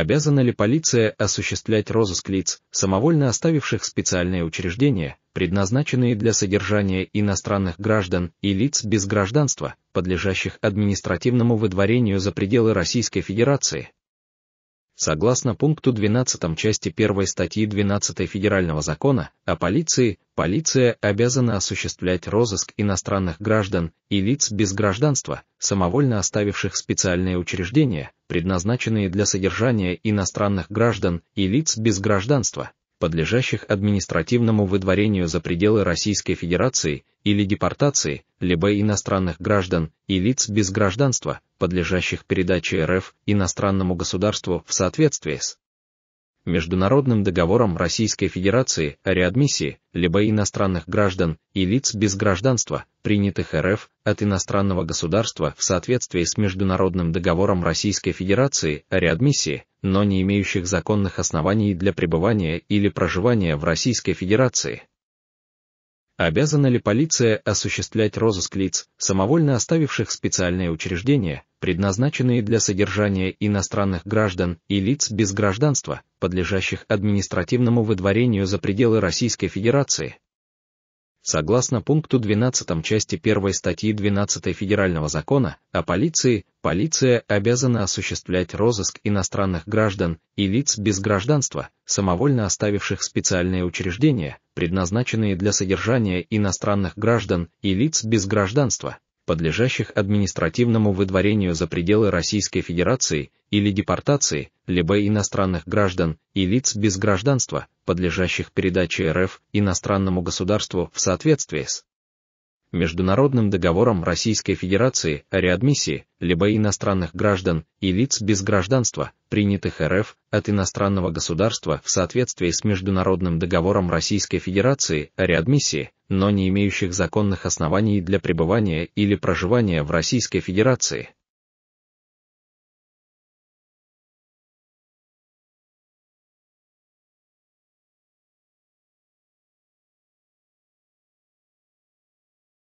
Обязана ли полиция осуществлять розыск лиц, самовольно оставивших специальные учреждения, предназначенные для содержания иностранных граждан и лиц без гражданства, подлежащих административному выдворению за пределы Российской Федерации? Согласно пункту 12 части 1 статьи 12 Федерального закона о полиции, полиция обязана осуществлять розыск иностранных граждан и лиц без гражданства, самовольно оставивших специальные учреждения, предназначенные для содержания иностранных граждан и лиц без гражданства, подлежащих административному выдворению за пределы Российской Федерации или депортации, либо иностранных граждан и лиц без гражданства, подлежащих передаче РФ иностранному государству в соответствии с международным договором Российской Федерации о реадмиссии либо иностранных граждан и лиц без гражданства, принятых РФ от иностранного государства в соответствии с Международным договором Российской Федерации о реадмиссии, но не имеющих законных оснований для пребывания или проживания в Российской Федерации. Обязана ли полиция осуществлять розыск лиц, самовольно оставивших специальное учреждение? предназначенные для содержания иностранных граждан и лиц без гражданства, подлежащих административному выдворению за пределы Российской Федерации. Согласно пункту 12 части 1 статьи 12 Федерального закона о полиции, полиция обязана осуществлять розыск иностранных граждан и лиц без гражданства, самовольно оставивших специальные учреждения, предназначенные для содержания иностранных граждан и лиц без гражданства, подлежащих административному выдворению за пределы Российской Федерации или депортации, либо иностранных граждан и лиц без гражданства, подлежащих передаче РФ иностранному государству в соответствии с Международным договором Российской Федерации о реадмиссии, либо иностранных граждан и лиц без гражданства, принятых РФ от иностранного государства в соответствии с Международным договором Российской Федерации о реадмиссии, но не имеющих законных оснований для пребывания или проживания в Российской Федерации.